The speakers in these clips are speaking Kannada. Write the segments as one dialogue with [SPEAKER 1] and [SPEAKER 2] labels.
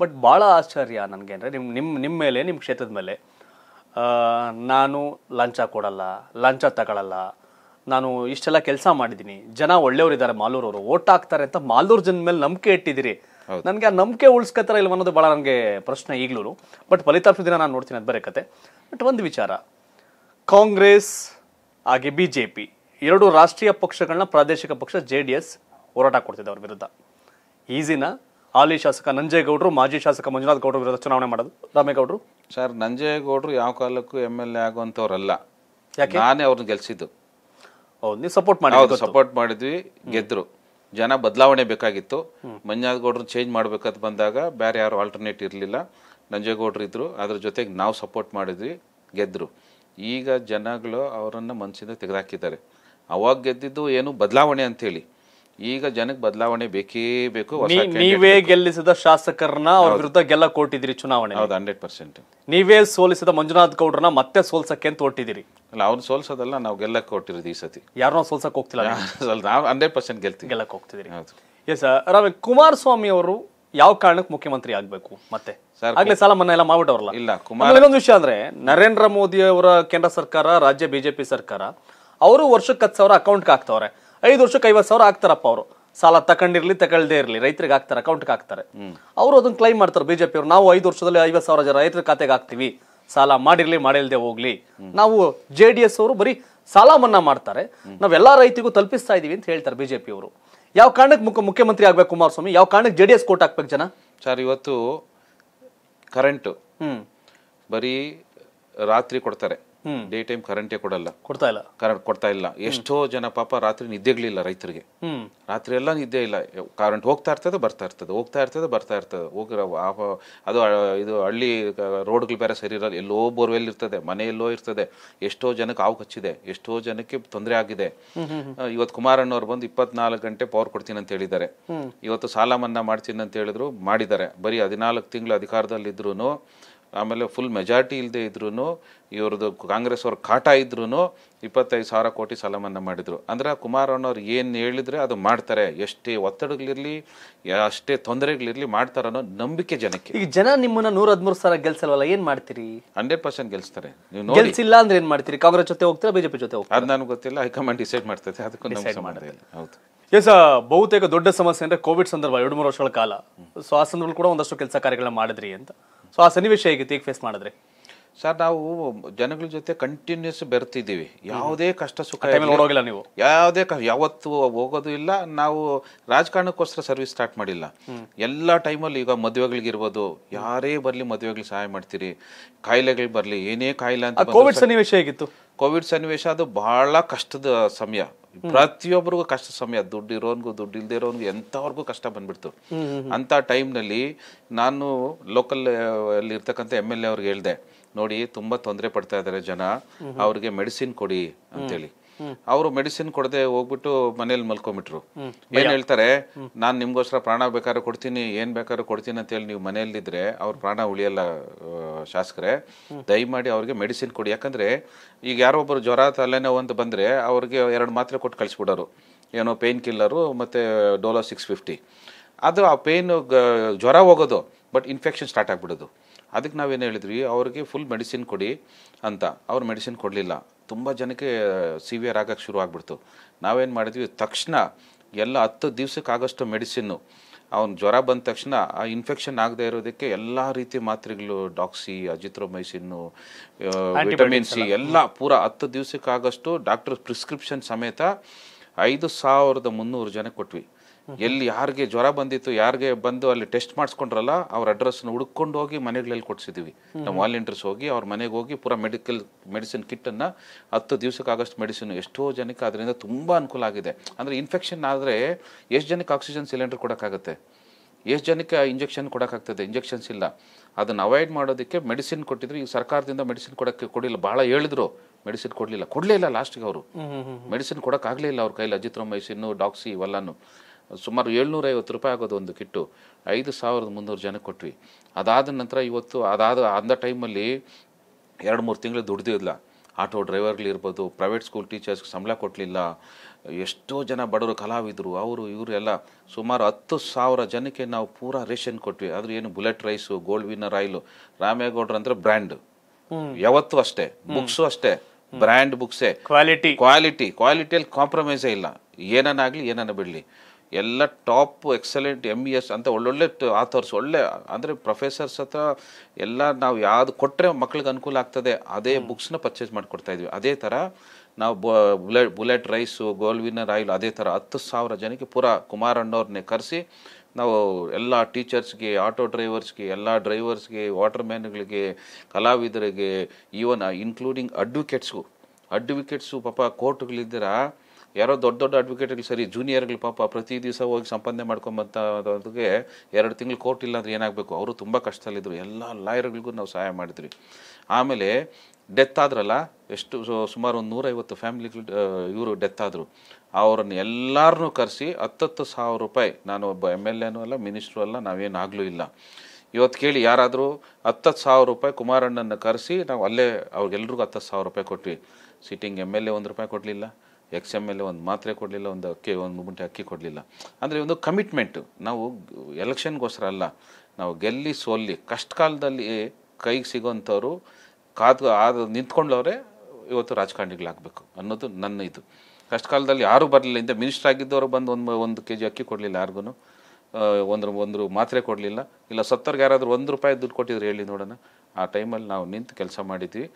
[SPEAKER 1] ಬಟ್ ಭಾಳ ಆಶ್ಚರ್ಯ ನನಗೆ ಅಂದರೆ ನಿಮ್ಮ ನಿಮ್ಮ ನಿಮ್ಮ ಮೇಲೆ ನಿಮ್ಮ ಕ್ಷೇತ್ರದ ಮೇಲೆ ನಾನು ಲಂಚ ಕೊಡಲ್ಲ ಲಂಚ ತಗೊಳ್ಳಲ್ಲ ನಾನು ಇಷ್ಟೆಲ್ಲ ಕೆಲಸ ಮಾಡಿದ್ದೀನಿ ಜನ ಒಳ್ಳೆಯವರಿದ್ದಾರೆ ಮಾಲೂರವರು ಓಟ್ ಹಾಕ್ತಾರೆ ಅಂತ ಮಾಲೂರು ಜನ ಮೇಲೆ ನಂಬಿಕೆ ಇಟ್ಟಿದ್ದೀರಿ ನನಗೆ ಆ ನಂಬಿಕೆ ಉಳಿಸ್ಕೋತಾರ ಇಲ್ಲ ಅನ್ನೋದು ಭಾಳ ನನಗೆ ಪ್ರಶ್ನೆ ಈಗಲೂ ಬಟ್ ಫಲಿತಾಂಶ ದಿನ ನಾನು ನೋಡ್ತೀನಿ ಅದು ಬೇರೆ ಕತೆ ಬಟ್ ಒಂದು ವಿಚಾರ ಕಾಂಗ್ರೆಸ್ ಹಾಗೆ ಬಿ ಜೆ ಪಿ ಎರಡು ರಾಷ್ಟ್ರೀಯ ಪಕ್ಷಗಳನ್ನ ಪ್ರಾದೇಶಿಕ ಪಕ್ಷ ಜೆ ಡಿ ಎಸ್ ಹೋರಾಟ ಕೊಡ್ತಿದೆ ಅವ್ರ ವಿರುದ್ಧ ಈಸಿನ ಹಾಲಿ ಶಾಸಕ ನಂಜೇಗೌಡರು ಮಾಜಿ ಶಾಸಕ ಮಂಜುನಾಥ್ ಗೌಡರು ವಿರುದ್ಧ ಚುನಾವಣೆ ಮಾಡೋದು ರಾಮೇಗೌಡರು ಸರ್ ನಂಜೇಗೌಡರು ಯಾವ ಕಾಲಕ್ಕೂ ಎಮ್ ಎಲ್ ಎ
[SPEAKER 2] ಆಗುವಂಥವ್ರಲ್ಲ ಯಾಕೆ ನಾನೇ ಅವ್ರನ್ನ ಗೆಲ್ಸಿದ್ದು
[SPEAKER 1] ನೀವು ಸಪೋರ್ಟ್ ಮಾಡಿ ಸಪೋರ್ಟ್
[SPEAKER 2] ಮಾಡಿದ್ವಿ ಗೆದ್ರು ಜನ ಬದಲಾವಣೆ ಬೇಕಾಗಿತ್ತು ಮಂಜುನಾಥ್ ಗೌಡರು ಚೇಂಜ್ ಮಾಡ್ಬೇಕಂತ ಬಂದಾಗ ಬೇರೆ ಯಾರು ಆಲ್ಟರ್ನೇಟ್ ಇರಲಿಲ್ಲ ನಂಜೇಗೌಡರು ಇದ್ರು ಅದ್ರ ಜೊತೆಗೆ ನಾವು ಸಪೋರ್ಟ್ ಮಾಡಿದ್ವಿ ಗೆದ್ರು ಈಗ ಜನಗಳು ಅವರನ್ನು ಮನಸ್ಸಿಂದ ತೆಗೆದಾಕಿದ್ದಾರೆ ಅವಾಗ ಗೆದ್ದಿದ್ದು ಏನು ಬದಲಾವಣೆ
[SPEAKER 1] ಅಂತೇಳಿ ಈಗ ಜನಕ್ಕೆ ಬದಲಾವಣೆ ಬೇಕೇ ಬೇಕು ನೀವೇ ಗೆಲ್ಲಿಸಿದ ಶಾಸಕರನ್ನ ಅವ್ರ ವಿರುದ್ಧ ಗೆಲ್ಲ ಕೊಟ್ಟಿದ್ರಿ ಚುನಾವಣೆ ಹೌದು ಹಂಡ್ರೆಡ್ ಪರ್ಸೆಂಟ್ ನೀವೇ ಸೋಲಿಸಿದ ಮಂಜುನಾಥ್ ಗೌಡ್ರನ್ನ ಮತ್ತೆ ಸೋಲ್ಸಕ್ಕೆ ಅಂತ ಹೊಟ್ಟಿದ್ದೀರಿ ಅಲ್ಲ ಅವ್ರು ಸೋಲ್ಸೋದಲ್ಲ ನಾವು ಗೆಲ್ಲ ಕೊಟ್ಟಿರೋದು ಈ ಸತಿ ಯಾರನ್ನ ಸೋಲ್ಸಕ್ ಹೋಗ್ತಿಲ್ಲ ಹಂಡ್ರೆಡ್ ಪರ್ಸೆಂಟ್ ಗೆಲ್ತೀವಿ ಗೆಲ್ಲಕ್ಕೆ ಹೋಗ್ತಿದ್ದೀರಿ ಎಸ್ ರವಿ ಕುಮಾರಸ್ವಾಮಿ ಅವರು ಯಾವ ಕಾರಣಕ್ಕೆ ಮುಖ್ಯಮಂತ್ರಿ ಆಗಬೇಕು ಮತ್ತೆ ಆಗ್ಲೇ ಸಾಲ ಮನ್ನಾ ಎಲ್ಲ ಮಾಡ್ಬಿಟ್ಟವ್ರಲ್ಲ ಇಲ್ಲ ಕುಮಾರ್ ಇನ್ನೊಂದು ವಿಷಯ ಅಂದ್ರೆ ನರೇಂದ್ರ ಮೋದಿ ಅವರ ಕೇಂದ್ರ ಸರ್ಕಾರ ರಾಜ್ಯ ಬಿಜೆಪಿ ಸರ್ಕಾರ ಅವರು ವರ್ಷಕ್ಕೆ ಹತ್ತು ಸಾವಿರ ಅಕೌಂಟ್ಗೆ ಹಾಕ್ತವ್ರೆ ಐದು ವರ್ಷಕ್ಕೆ ಐವತ್ತು ಸಾವಿರ ಆಗ್ತಾರಪ್ಪ ಅವರು ಸಾಲ ತಕೊಂಡಿರಲಿ ತಗೊಳ್ಳದೇ ಇರಲಿ ರೈತರಿಗೆ ಹಾಕ್ತಾರೆ ಅಕೌಂಟ್ಗೆ ಹಾಕ್ತಾರೆ ಅವರು ಅದನ್ನ ಕ್ಲೈಮ್ ಮಾಡ್ತಾರೆ ಅವರು ನಾವು ಐದು ವರ್ಷದಲ್ಲಿ ಐವತ್ತು ಸಾವಿರ ಜನ ರೈತರ ಖಾತೆಗೆ ಹಾಕ್ತೀವಿ ಸಾಲ ಮಾಡಿರ್ಲಿ ಮಾಡಿಲ್ದೆ ಹೋಗ್ಲಿ ನಾವು ಜೆ ಡಿ ಎಸ್ ಅವರು ಬರೀ ಸಾಲ ಮನ್ನಾ ಮಾಡ್ತಾರೆ ಎಲ್ಲಾ ರೈತರಿಗೂ ತಲುಪಿಸ್ತಾ ಇದೀವಿ ಅಂತ ಹೇಳ್ತಾರೆ ಬಿಜೆಪಿ ಅವರು ಯಾವ ಕಾರಣಕ್ಕೆ ಮುಖ ಮುಖ್ಯಮಂತ್ರಿ ಆಗ್ಬೇಕು ಕುಮಾರಸ್ವಾಮಿ ಯಾವ ಕಾರಣಕ್ಕೆ ಜೆ ಡಿ ಎಸ್ ಕೋಟ್ ಹಾಕ್ಬೇಕು ಜನ ಸರ್ ಇವತ್ತು ಕರೆಂಟು ಬರೀ ರಾತ್ರಿ ಕೊಡ್ತಾರೆ
[SPEAKER 2] ಡೇ ಟೈಮ್ ಕರೆಂಟೇ ಕೊಡಲ್ಲ ಕೊಡ್ತಾ ಇಲ್ಲ ಕರೆಂಟ್ ಕೊಡ್ತಾ ಇಲ್ಲ ಎಷ್ಟೋ ಜನ ಪಾಪ ರಾತ್ರಿ ನಿದ್ದೆಗಳಿಲ್ಲ ರೈತರಿಗೆ ರಾತ್ರಿ ಎಲ್ಲ ನಿದ್ದೆ ಇಲ್ಲ ಕರೆಂಟ್ ಹೋಗ್ತಾ ಇರ್ತದೆ ಬರ್ತಾ ಇರ್ತದೆ ಹೋಗ್ತಾ ಇರ್ತದೆ ಬರ್ತಾ ಇರ್ತದೆ ಹೋಗಿರ ಅದು ಇದು ಹಳ್ಳಿ ರೋಡ್ಗಳು ಬೇರೆ ಸರಿ ಇರಲ್ಲ ಎಲ್ಲೋ ಬೋರ್ವೆಲ್ ಇರ್ತದೆ ಮನೆಯಲ್ಲೋ ಇರ್ತದೆ ಎಷ್ಟೋ ಜನಕ್ಕೆ ಹಾವು ಕಚ್ಚಿದೆ ಎಷ್ಟೋ ಜನಕ್ಕೆ ತೊಂದರೆ ಆಗಿದೆ ಇವತ್ತು ಕುಮಾರಣ್ಣವ್ರು ಬಂದು ಇಪ್ಪತ್ನಾಲ್ಕು ಗಂಟೆ ಪವರ್ ಕೊಡ್ತೀನಿ ಅಂತ ಹೇಳಿದ್ದಾರೆ ಇವತ್ತು ಸಾಲ ಮನ್ನಾ ಮಾಡ್ತೀನಿ ಅಂತ ಹೇಳಿದ್ರು ಮಾಡಿದ್ದಾರೆ ಬರೀ ಹದಿನಾಲ್ಕು ತಿಂಗಳು ಅಧಿಕಾರದಲ್ಲಿದ್ರು ಆಮೇಲೆ ಫುಲ್ ಮೆಜಾರಿಟಿ ಇಲ್ಲದೆ ಇದ್ರೂ ಇವ್ರದ್ದು ಕಾಂಗ್ರೆಸ್ ಅವ್ರ ಕಾಟ ಇದ್ರೂ ಇಪ್ಪತ್ತೈದು ಸಾವಿರ ಕೋಟಿ ಸಾಲ ಮನ್ನಾ ಮಾಡಿದರು ಅಂದರೆ ಕುಮಾರಣ್ಣವ್ರು ಏನು ಹೇಳಿದರೆ ಅದು ಮಾಡ್ತಾರೆ ಎಷ್ಟೇ ಒತ್ತಡಗಳಿರಲಿ ಅಷ್ಟೇ ತೊಂದರೆಗಳಿರಲಿ ಮಾಡ್ತಾರೆ ಅನ್ನೋ ನಂಬಿಕೆ
[SPEAKER 1] ಜನಕ್ಕೆ ಈಗ ಜನ ನಿಮ್ಮನ್ನ ನೂರ ಹದಿಮೂರು ಸಾವಿರ ಗೆಲ್ಸಲ್ವಲ್ಲ ಏನು ಮಾಡ್ತೀರಿ ಹಂಡ್ರೆಡ್ ಪರ್ಸೆಂಟ್ ಗೆಲ್ಸ್ತಾರೆ ನೀವು ಗೆಲ್ಸಿಲ್ಲ ಅಂದ್ರೆ ಏನು ಮಾಡ್ತೀರಿ ಕಾಂಗ್ರೆಸ್ ಜೊತೆ ಹೋಗ್ತಾರೆ ಬಿಜೆಪಿ ಜೊತೆ ಹೋಗ್ತಾರೆ ಅದು ನನಗೆ ಗೊತ್ತಿಲ್ಲ ಹೈಕಮಾಂಡ್ ಡಿಸೈಡ್ ಮಾಡ್ತೈತೆ ಅದಕ್ಕೂ ಡಿಸೈಡ್ ಹೌದು ಎಸ್ ಬಹುತೇಕ ದೊಡ್ಡ ಸಮಸ್ಯೆ ಅಂದರೆ ಕೋವಿಡ್ ಸಂದರ್ಭ ಎರಡು ಮೂರು ವರ್ಷಗಳ ಕಾಲ ಸೊ ಕೂಡ ಒಂದಷ್ಟು ಕೆಲಸ ಕಾರ್ಯಗಳನ್ನ ಮಾಡಿದ್ರಿ ಅಂತ ಸೊ ಆ ಸನ್ನಿವೇಶ ಹೇಗಿತ್ತು ಈಗ ಫೇಸ್ ಮಾಡಿದ್ರೆ ಸರ್ ನಾವು ಜನಗಳ ಜೊತೆ ಕಂಟಿನ್ಯೂಸ್ ಬೆರ್ತಿದ್ದೀವಿ ಯಾವುದೇ
[SPEAKER 2] ಕಷ್ಟ ಸುಖ ನೋಡೋಗಿಲ್ಲ ನೀವು
[SPEAKER 1] ಯಾವುದೇ ಯಾವತ್ತು
[SPEAKER 2] ಹೋಗೋದು ಇಲ್ಲ ನಾವು ರಾಜಕಾರಣಕ್ಕೋಸ್ಕರ ಸರ್ವಿಸ್ ಸ್ಟಾರ್ಟ್ ಮಾಡಿಲ್ಲ ಎಲ್ಲ ಟೈಮಲ್ಲಿ ಈಗ ಮದುವೆಗಳಿಗಿರ್ಬೋದು ಯಾರೇ ಬರಲಿ ಮದುವೆಗಳಿಗೆ ಸಹಾಯ ಮಾಡ್ತೀರಿ ಕಾಯಿಲೆಗಳು ಬರಲಿ ಏನೇ ಕಾಯಿಲೆ ಅಂತ ಕೋವಿಡ್
[SPEAKER 1] ಸನ್ನಿವೇಶ ಹೇಗಿತ್ತು
[SPEAKER 2] ಕೋವಿಡ್ ಸನ್ನಿವೇಶ ಅದು ಬಹಳ ಕಷ್ಟದ ಸಮಯ ಪ್ರತಿಯೊಬ್ಬರಿಗೂ ಕಷ್ಟ ಸಮಯ ದುಡ್ಡು ಇರೋನ್ಗೂ ದುಡ್ಡು ಇಲ್ದೇ ಇರೋನ್ಗು ಎಂಥವ್ರಿಗೂ ಕಷ್ಟ ಬಂದ್ಬಿಡ್ತು ಅಂತ ಟೈಮ್ನಲ್ಲಿ ನಾನು ಲೋಕಲ್ ಅಲ್ಲಿ ಇರ್ತಕ್ಕಂಥ ಎಮ್ ಎಲ್ ಎ ಅವ್ರಿಗೆ ಹೇಳಿದೆ ನೋಡಿ ತುಂಬಾ ತೊಂದರೆ ಪಡ್ತಾ ಇದ್ದಾರೆ ಜನ ಅವ್ರಿಗೆ ಮೆಡಿಸಿನ್ ಕೊಡಿ ಅಂತೇಳಿ ಅವರು ಮೆಡಿಸಿನ್ ಕೊಡದೆ ಹೋಗ್ಬಿಟ್ಟು ಮನೇಲಿ ಮಲ್ಕೊಂಬಿಟ್ರು ಏನ್ ಹೇಳ್ತಾರೆ ನಾನು ನಿಮ್ಗೋಸ್ಕರ ಪ್ರಾಣ ಬೇಕಾದ್ರೆ ಕೊಡ್ತೀನಿ ಏನ್ ಬೇಕಾದ್ರೆ ಕೊಡ್ತೀನಿ ಅಂತ ಹೇಳಿ ನೀವು ಮನೆಯಲ್ಲಿದ್ರೆ ಅವ್ರ ಪ್ರಾಣ ಉಳಿಯಲ್ಲ ಶಾಸಕರೇ ದಯಮಾಡಿ ಅವ್ರಿಗೆ ಮೆಡಿಸಿನ್ ಕೊಡಿ ಯಾಕಂದ್ರೆ ಈಗ ಯಾರೋ ಒಬ್ಬರು ಜ್ವರ ತಲೆನೋವು ಒಂದು ಬಂದ್ರೆ ಅವ್ರಿಗೆ ಎರಡು ಮಾತ್ರೆ ಕೊಟ್ಟು ಕಳಿಸ್ಬಿಡೋರು ಏನೋ ಪೇನ್ ಕಿಲ್ಲರು ಮತ್ತೆ ಡೋಲೋ ಸಿಕ್ಸ್ ಫಿಫ್ಟಿ ಅದು ಆ ಪೇನ್ ಜ್ವರ ಹೋಗೋದು ಬಟ್ ಇನ್ಫೆಕ್ಷನ್ ಸ್ಟಾರ್ಟ್ ಆಗ್ಬಿಡೋದು ಅದಕ್ಕೆ ನಾವೇನು ಹೇಳಿದ್ವಿ ಅವ್ರಿಗೆ ಫುಲ್ ಮೆಡಿಸಿನ್ ಕೊಡಿ ಅಂತ ಅವ್ರು ಮೆಡಿಸಿನ್ ಕೊಡಲಿಲ್ಲ ತುಂಬ ಜನಕ್ಕೆ ಸಿವಿಯರ್ ಆಗೋಕ್ಕೆ ಶುರು ಆಗ್ಬಿಡ್ತು ನಾವೇನು ಮಾಡಿದ್ವಿ ತಕ್ಷಣ ಎಲ್ಲ ಹತ್ತು ಆಗೋಷ್ಟು ಮೆಡಿಸಿನ್ನು ಅವ್ನು ಜ್ವರ ಬಂದ ತಕ್ಷಣ ಆ ಇನ್ಫೆಕ್ಷನ್ ಆಗದೆ ಇರೋದಕ್ಕೆ ಎಲ್ಲ ರೀತಿ ಮಾತ್ರೆಗಳು ಡಾಕ್ಸಿ ಅಜಿತ್ರೋಮೈಸಿನ್ನು ವಿಟಮಿನ್ ಸಿ ಎಲ್ಲ ಪೂರ ಹತ್ತು ದಿವ್ಸಕ್ಕಾಗಷ್ಟು ಡಾಕ್ಟರ್ ಪ್ರಿಸ್ಕ್ರಿಪ್ಷನ್ ಸಮೇತ ಐದು ಸಾವಿರದ ಮುನ್ನೂರು ಜನ ಕೊಟ್ವಿ ಎಲ್ಲಿ ಯಾರಿಗೆ ಜ್ವರ ಬಂದಿತ್ತು ಯಾರಿಗೆ ಬಂದು ಅಲ್ಲಿ ಟೆಸ್ಟ್ ಮಾಡಿಸ್ಕೊಂಡ್ರಲ್ಲ ಅವ್ರ ಅಡ್ರೆಸ್ನ ಹುಡ್ಕೊಂಡು ಹೋಗಿ ಮನೆಗಳಲ್ಲಿ ಕೊಡ್ಸಿದ್ವಿ ನಮ್ಮ ವಾಲಂಟಿಯರ್ಸ್ ಹೋಗಿ ಅವ್ರ ಮನೆಗೆ ಹೋಗಿ ಪೂರಾ ಮೆಡಿಕಲ್ ಮೆಡಿಸಿನ್ ಕಿಟ್ಟನ್ನು ಹತ್ತು ದಿವಸಕ್ಕೆ ಆಗಸ್ಟ್ ಮೆಡಿಸಿನ್ ಎಷ್ಟೋ ಜನಕ್ಕೆ ಅದರಿಂದ ತುಂಬಾ ಅನುಕೂಲ ಆಗಿದೆ ಅಂದ್ರೆ ಇನ್ಫೆಕ್ಷನ್ ಆದರೆ ಎಷ್ಟು ಜನಕ್ಕೆ ಆಕ್ಸಿಜನ್ ಸಿಲಿಂಡರ್ ಕೊಡಕ್ಕಾಗತ್ತೆ ಎಷ್ಟು ಜನಕ್ಕೆ ಇಂಜೆಕ್ಷನ್ ಕೊಡೋಕ್ಕಾಗ್ತದೆ ಇಂಜೆಕ್ಷನ್ಸ್ ಇಲ್ಲ ಅದನ್ನ ಅವಾಯ್ಡ್ ಮಾಡೋದಕ್ಕೆ ಮೆಡಿಸಿನ್ ಕೊಟ್ಟಿದ್ರು ಈಗ ಸರ್ಕಾರದಿಂದ ಮೆಡಿಸಿನ್ ಕೊಡಕ್ಕೆ ಕೊಡಿಲ್ಲ ಬಹಳ ಹೇಳಿದ್ರು ಮೆಡಿಸಿನ್ ಕೊಡಲಿಲ್ಲ ಕೊಡಲೇ ಇಲ್ಲ ಲಾಸ್ಟಿಗೆ ಅವರು ಮೆಡಿಸಿನ್ ಕೊಡೋಕ್ಕಾಗಲೇ ಇಲ್ಲ ಅವ್ರ ಕೈಲಿ ಅಜಿತ್ರೋಮೈಸಿನ್ನು ಡಾಕ್ಸಿ ಇವೆಲ್ಲನೂ ಸುಮಾರು ಐವತ್ತು ರೂಪಾಯಿ ಆಗೋದು ಒಂದು ಕಿಟ್ಟು ಐದು ಸಾವಿರದ ಮುನ್ನೂರು ಜನಕ್ಕೆ ಕೊಟ್ವಿ ಅದಾದ ನಂತರ ಇವತ್ತು ಅದಾದ ಅಂದ ಟೈಮಲ್ಲಿ ಎರಡು ಮೂರು ತಿಂಗಳು ಇಲ್ಲ ಆಟೋ ಡ್ರೈವರ್ಗಳಿರ್ಬೋದು ಪ್ರೈವೇಟ್ ಸ್ಕೂಲ್ ಟೀಚರ್ಸ್ಗೆ ಸಂಬಳ ಕೊಟ್ಟಲಿಲ್ಲ ಎಷ್ಟೋ ಜನ ಬಡವರು ಕಲಾವಿದರು ಅವರು ಇವರೆಲ್ಲ ಸುಮಾರು ಹತ್ತು ಸಾವಿರ ಜನಕ್ಕೆ ನಾವು ಪೂರಾ ರೇಷನ್ ಕೊಟ್ವಿ ಆದರೆ ಏನು bullet rice gold winner oil ರಾಮೇಗೌಡರು ಅಂದರೆ ಬ್ರ್ಯಾಂಡ್ ಯಾವತ್ತೂ ಅಷ್ಟೇ ಬುಕ್ಸು ಅಷ್ಟೇ ಬ್ರ್ಯಾಂಡ್ ಬುಕ್ಸೇ ಕ್ವಾಲಿಟಿ ಕ್ವಾಲಿಟಿ ಕ್ವಾಲಿಟಿಯಲ್ಲಿ ಕಾಂಪ್ರಮೈಸೇ ಇಲ್ಲ ಏನನ್ನಾಗಲಿ ಏನನ್ನ ಬಿಡಲಿ ಎಲ್ಲ top excellent M E S ಅಂತ ಒಳ್ಳೊಳ್ಳೆ ಆಥರ್ಸ್ ಒಳ್ಳೆ ಅಂದರೆ ಪ್ರೊಫೆಸರ್ಸ್ ಹತ್ರ ಎಲ್ಲ ನಾವು ಯಾವುದು ಕೊಟ್ಟರೆ ಮಕ್ಳಿಗೆ ಅನುಕೂಲ ಆಗ್ತದೆ ಅದೇ ಬುಕ್ಸ್ನ ಪರ್ಚೇಸ್ ಮಾಡಿಕೊಡ್ತಾ ಇದ್ವಿ ಅದೇ ಥರ ನಾವು bullet bullet rice gold winner oil ಅದೇ ಥರ ಹತ್ತು ಸಾವಿರ ಜನಕ್ಕೆ ಪೂರ ಕುಮಾರಣ್ಣವ್ರನ್ನೇ ಕರೆಸಿ ನಾವು ಎಲ್ಲ ಟೀಚರ್ಸ್ಗೆ ಆಟೋ ಡ್ರೈವರ್ಸ್ಗೆ ಎಲ್ಲ ಡ್ರೈವರ್ಸ್ಗೆ ಮ್ಯಾನ್ಗಳಿಗೆ ಕಲಾವಿದರಿಗೆ ಈವನ್ ಇನ್ಕ್ಲೂಡಿಂಗ್ ಅಡ್ವೊಕೇಟ್ಸ್ಗೂ ಅಡ್ವೊಕೇಟ್ಸು ಪಾಪ ಕೋರ್ಟ್ಗಳಿದ್ದೀರಾ ಯಾರೋ ದೊಡ್ಡ ದೊಡ್ಡ ಅಡ್ವೊಕೇಟ್ಗಳು ಸರಿ ಜೂನಿಯರ್ಗಳು ಪಾಪ ಪ್ರತಿ ದಿವಸ ಹೋಗಿ ಸಂಪಾದನೆ ಮಾಡ್ಕೊಂಬಂತದಕ್ಕೆ ಎರಡು ತಿಂಗಳು ಕೋರ್ಟ್ ಇಲ್ಲಾಂದ್ರೆ ಏನಾಗಬೇಕು ಅವರು ತುಂಬ ಕಷ್ಟದಲ್ಲಿದ್ದರು ಎಲ್ಲ ಲಾಯರ್ಗಳಿಗೂ ನಾವು ಸಹಾಯ ಮಾಡಿದ್ವಿ ಆಮೇಲೆ ಡೆತ್ ಆದ್ರಲ್ಲ ಎಷ್ಟು ಸುಮಾರು ಒಂದು ನೂರೈವತ್ತು ಫ್ಯಾಮಿಲಿಗಳು ಇವರು ಡೆತ್ ಆದರು ಅವರನ್ನು ಎಲ್ಲರನ್ನೂ ಕರೆಸಿ ಹತ್ತತ್ತು ಸಾವಿರ ರೂಪಾಯಿ ನಾನು ಒಬ್ಬ ಎಮ್ ಎಲ್ ಎನೂ ಅಲ್ಲ ಮಿನಿಸ್ಟ್ರು ಅಲ್ಲ ನಾವೇನಾಗಲೂ ಇಲ್ಲ ಇವತ್ತು ಕೇಳಿ ಯಾರಾದರೂ ಹತ್ತತ್ತು ಸಾವಿರ ರೂಪಾಯಿ ಕುಮಾರಣ್ಣನ ಕರೆಸಿ ನಾವು ಅಲ್ಲೇ ಅವ್ರಿಗೆಲ್ರಿಗೂ ಹತ್ತತ್ತು ಸಾವಿರ ರೂಪಾಯಿ ಕೊಟ್ವಿ ಸಿಟ್ಟಿಂಗ್ ಎಮ್ ಎಲ್ ಎ ಒಂದು ರೂಪಾಯಿ ಕೊಡಲಿಲ್ಲ ಎಕ್ಸ್ ಎಮ್ ಎಲ್ ಒಂದು ಮಾತ್ರೆ ಕೊಡಲಿಲ್ಲ ಒಂದು ಅಕ್ಕಿ ಒಂದು ಮುಂಟೆ ಅಕ್ಕಿ ಕೊಡಲಿಲ್ಲ ಅಂದರೆ ಒಂದು ಕಮಿಟ್ಮೆಂಟು ನಾವು ಎಲೆಕ್ಷನ್ಗೋಸ್ಕರ ಅಲ್ಲ ನಾವು ಗೆಲ್ಲಿ ಸೋಲ್ಲಿ ಕಷ್ಟ ಕಾಲದಲ್ಲಿ ಕೈಗೆ ಸಿಗೋಂಥವ್ರು ಕಾದು ಆದ ನಿಂತ್ಕೊಂಡವ್ರೆ ಇವತ್ತು ರಾಜಕಾರಣಿಗಳಾಗಬೇಕು ಅನ್ನೋದು ನನ್ನ ಇದು ಕಷ್ಟ ಕಾಲದಲ್ಲಿ ಯಾರೂ ಬರಲಿಲ್ಲ ಇಂದ ಮಿನಿಸ್ಟರ್ ಆಗಿದ್ದವರು ಬಂದು ಒಂದು ಒಂದು ಕೆ ಜಿ ಅಕ್ಕಿ ಕೊಡಲಿಲ್ಲ ಯಾರಿಗೂ ಒಂದು ಒಂದು ಮಾತ್ರೆ ಕೊಡಲಿಲ್ಲ ಇಲ್ಲ ಸತ್ತರ್ಗೆ ಯಾರಾದರೂ ಒಂದು ರೂಪಾಯಿ ದುಡ್ಡು ಕೊಟ್ಟಿದ್ರು ಹೇಳಿ ನೋಡೋಣ ಆ ಟೈಮಲ್ಲಿ ನಾವು ನಿಂತು ಕೆಲಸ ಮಾಡಿದ್ವಿ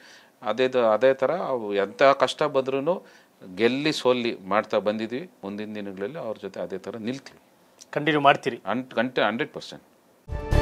[SPEAKER 2] ಅದೇ ಅದೇ ಥರ ಅವು ಎಂಥ ಕಷ್ಟ ಬಂದ್ರೂ ಗೆಲ್ಲಿ ಸೋಲ್ಲಿ ಮಾಡ್ತಾ ಬಂದಿದ್ವಿ ಮುಂದಿನ ದಿನಗಳಲ್ಲಿ ಅವ್ರ ಜೊತೆ ಅದೇ ಥರ ನಿಲ್ತೀವಿ ಕಂಟಿನ್ಯೂ ಮಾಡ್ತೀರಿ ಅಂಟ್ ಗಂಟೆ ಹಂಡ್ರೆಡ್ ಪರ್ಸೆಂಟ್